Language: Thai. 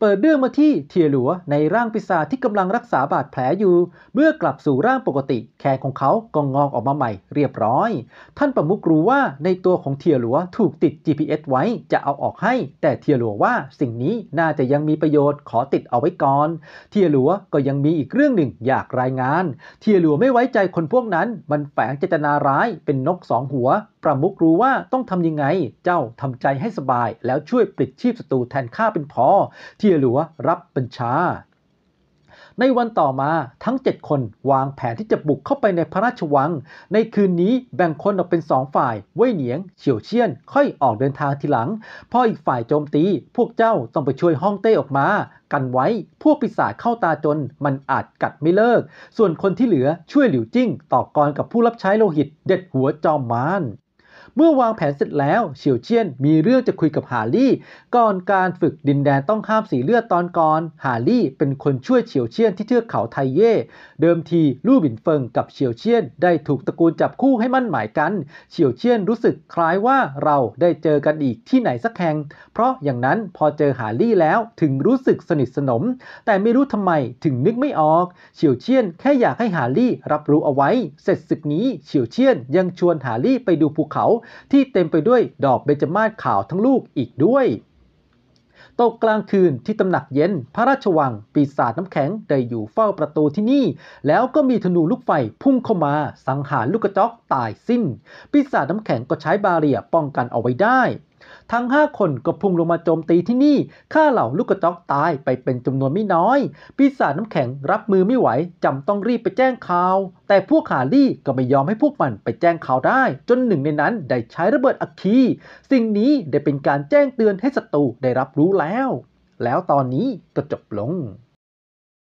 เปิดเรื่องมาที่เทียหลัวในร่างปีศาจที่กำลังรักษาบาดแผลอยู่ เมื่อกลับสู่ร่างปกติแขนของเขาก็งอกออกมาใหม่เรียบร้อย ท่านประมุกรู้ว่าในตัวของเทียหลัวถูกติด GPS ไว้จะเอาออกให้ แต่เทียหลัวว่าสิ่งนี้น่าจะยังมีประโยชน์ขอติดเอาไว้ก่อน เทียหลัวก็ยังมีอีกเรื่องหนึ่งอยากรายงาน เทียหลัวไม่ไว้ใจคนพวกนั้น มันแฝงเจตนาร้ายเป็นนกสองหัวประมุกรู้ว่าต้องทำยังไง เจ้าทำใจให้สบาย แล้วช่วยปลิดชีพศัตรูแทนข้าเป็นพอ ที่หลัวรับบัญชา ในวันต่อมาทั้ง 7 คนวางแผนที่จะบุกเข้าไปในพระราชวัง ในคืนนี้แบ่งคนออกเป็นสองฝ่ายเว่ยเหนียง เฉียวเชียนค่อยออกเดินทางทีหลัง พออีกฝ่ายโจมตี พวกเจ้าต้องไปช่วยฮ่องเต้ออกมา กันไว้พวกปีศาจเข้าตาจนมันอาจกัดไม่เลิก ส่วนคนที่เหลือช่วยหลิวจิ้ง ต่อกรกับผู้รับใช้โลหิตเด็ดหัวจอมมานเมื่อวางแผนเสร็จแล้วเฉียวเจียนมีเรื่องจะคุยกับฮารี่ ก่อนการฝึกดินแดนต้องห้ามสีเลือดตอนก่อนฮารี่เป็นคนช่วยเฉียวเจียนที่เทือกเขาไทเย่เดิมทีลู่บินเฟิงกับเฉียวเจียน ได้ถูกตระกูลจับคู่ให้มั่นหมายกันเฉียวเจียนรู้สึกคล้ายว่าเราได้เจอกันอีกที่ไหนสักแห่งเพราะอย่างนั้นพอเจอฮารี่แล้วถึงรู้สึกสนิทสนม แต่ไม่รู้ทำไมถึงนึกไม่ออกเฉียวเจียนแค่อยากให้ฮารี่รับรู้เอาไว้ เสร็จศึกนี้เฉียวเจียนยังชวนฮารี่ไปดูภูเขาที่เต็มไปด้วยดอกเบญจมาศขาวทั้งลูกอีกด้วย ตกกลางคืนที่ตำหนักเย็น พระราชวัง ปีศาจน้ำแข็งได้อยู่เฝ้าประตูที่นี่ แล้วก็มีธนูลูกไฟพุ่งเข้ามา สังหารลูกกระจอกตายสิ้น ปีศาจน้ำแข็งก็ใช้บาเรียป้องกันเอาไว้ได้ทั้ง 5 คนก็พุ่งลงมาโจมตีที่นี่ฆ่าเหล่าลูกกระจอกตายไปเป็นจำนวนไม่น้อยปีศาจน้ำแข็งรับมือไม่ไหว จำต้องรีบไปแจ้งข่าว แต่พวกขาลี่ก็ไม่ยอมให้พวกมันไปแจ้งข่าวได้ จนหนึ่งในนั้นได้ใช้ระเบิดอัคคี สิ่งนี้ได้เป็นการแจ้งเตือนให้ศัตรูได้รับรู้แล้ว แล้วตอนนี้ก็จบลง